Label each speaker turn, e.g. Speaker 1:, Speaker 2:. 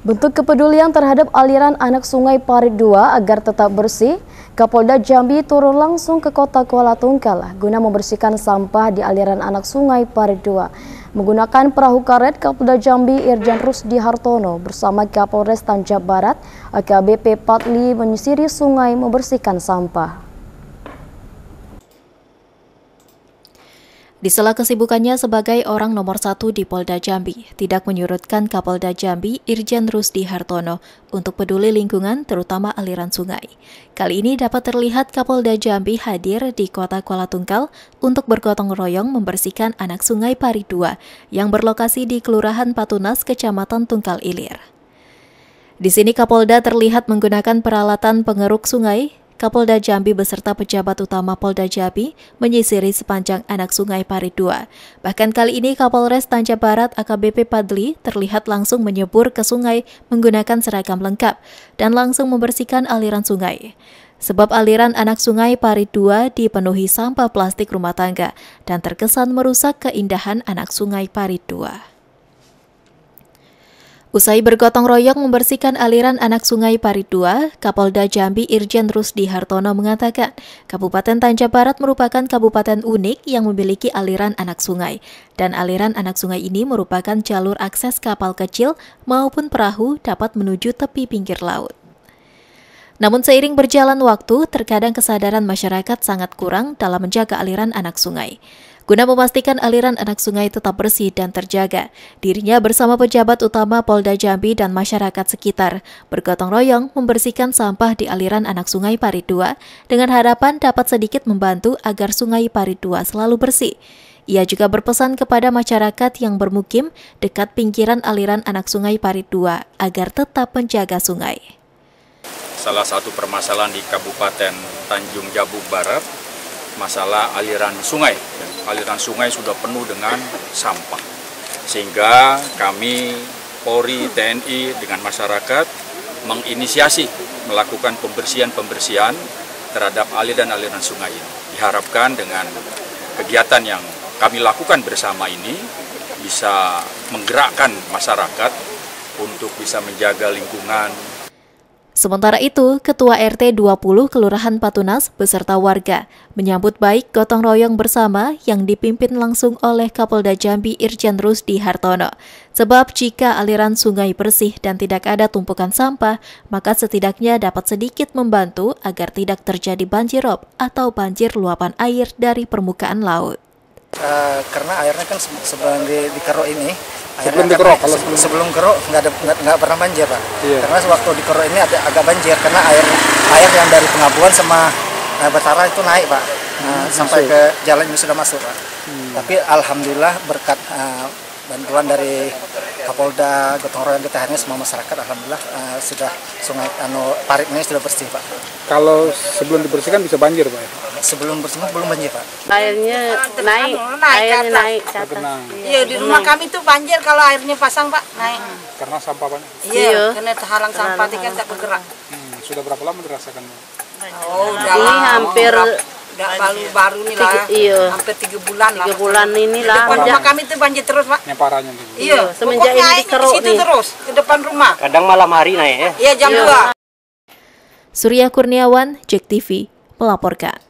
Speaker 1: Bentuk kepedulian terhadap aliran anak sungai Parit 2 agar tetap bersih, Kapolda Jambi turun langsung ke kota Kuala Tunggal guna membersihkan sampah di aliran anak sungai Parit 2. Menggunakan perahu karet, Kapolda Jambi Irjen Rusdi Hartono bersama Kapolres Tanjab Barat, AKBP Patli menyisiri sungai membersihkan sampah. Di sela kesibukannya sebagai orang nomor satu di Polda Jambi, tidak menyurutkan Kapolda Jambi Irjen Rusdi Hartono untuk peduli lingkungan terutama aliran sungai. Kali ini dapat terlihat Kapolda Jambi hadir di kota Kuala Tungkal untuk bergotong royong membersihkan anak sungai Pari 2 yang berlokasi di Kelurahan Patunas, Kecamatan Tungkal Ilir. Di sini Kapolda terlihat menggunakan peralatan pengeruk sungai Kapolda Jambi beserta pejabat utama Polda Jambi menyisiri sepanjang anak sungai Parit 2. Bahkan kali ini Kapolres Tanja Barat AKBP Padli terlihat langsung menyebur ke sungai menggunakan seragam lengkap dan langsung membersihkan aliran sungai. Sebab aliran anak sungai Parit 2 dipenuhi sampah plastik rumah tangga dan terkesan merusak keindahan anak sungai Parit 2. Usai bergotong royong membersihkan aliran anak sungai Parit II, Kapolda Jambi Irjen Rusdi Hartono mengatakan, Kabupaten Tanja Barat merupakan kabupaten unik yang memiliki aliran anak sungai, dan aliran anak sungai ini merupakan jalur akses kapal kecil maupun perahu dapat menuju tepi pinggir laut. Namun seiring berjalan waktu, terkadang kesadaran masyarakat sangat kurang dalam menjaga aliran anak sungai. Guna memastikan aliran anak sungai tetap bersih dan terjaga, dirinya bersama pejabat utama Polda Jambi dan masyarakat sekitar bergotong royong membersihkan sampah di aliran anak sungai Parit 2 dengan harapan dapat sedikit membantu agar sungai Parit 2 selalu bersih. Ia juga berpesan kepada masyarakat yang bermukim dekat pinggiran aliran anak sungai Parit 2 agar tetap menjaga sungai.
Speaker 2: Salah satu permasalahan di Kabupaten Tanjung Jabung Barat masalah aliran sungai. Aliran sungai sudah penuh dengan sampah. Sehingga kami Polri, TNI dengan masyarakat menginisiasi melakukan pembersihan-pembersihan terhadap aliran-aliran sungai ini. Diharapkan dengan kegiatan yang kami lakukan bersama ini bisa menggerakkan masyarakat untuk bisa menjaga lingkungan,
Speaker 1: Sementara itu, Ketua RT 20 Kelurahan Patunas beserta warga menyambut baik gotong royong bersama yang dipimpin langsung oleh Kapolda Jambi Irjen Rusdi Hartono. Sebab jika aliran sungai bersih dan tidak ada tumpukan sampah, maka setidaknya dapat sedikit membantu agar tidak terjadi banjir rob atau banjir luapan air dari permukaan laut.
Speaker 2: Uh, karena airnya kan di, di Karo ini sebelum dikerok kerok kalau sebelum, sebelum kerok nggak ada nggak nggak pernah banjir pak iya. karena waktu di kerok ini ada agak banjir karena air air yang dari pengabuan sama eh, Batara itu naik pak nah, hmm, sampai ke jalan yang sudah masuk pak hmm. tapi alhamdulillah berkat uh, bantuan dari Kapolda Gotong Royong kita akhirnya semua masyarakat alhamdulillah uh, sudah sungai anu pariknya sudah bersih Pak. Kalau sebelum dibersihkan bisa banjir Pak? Sebelum bersihkan belum banjir Pak. Airnya naik, airnya naik. Iya di rumah kami itu banjir kalau airnya pasang Pak naik. Karena sampah banyak. Iya, iya. karena terhalang sampah, tidak tak bergerak. Hmm, sudah berapa lama dirasakan? Oh, ini hampir
Speaker 1: Dak ya. baru baru nih lah. Iya. Hampir tiga bulan lah. Tiga bulan ini lah. Depan rumah kami itu banjir terus pak.
Speaker 2: Yang parahnya. Iya.
Speaker 1: iya. Semenjak ini dikeruk nih. terus
Speaker 2: ke depan rumah. Kadang malam hari naik ya. Iya jam iya. dua.
Speaker 1: Surya Kurniawan, Jek TV, melaporkan.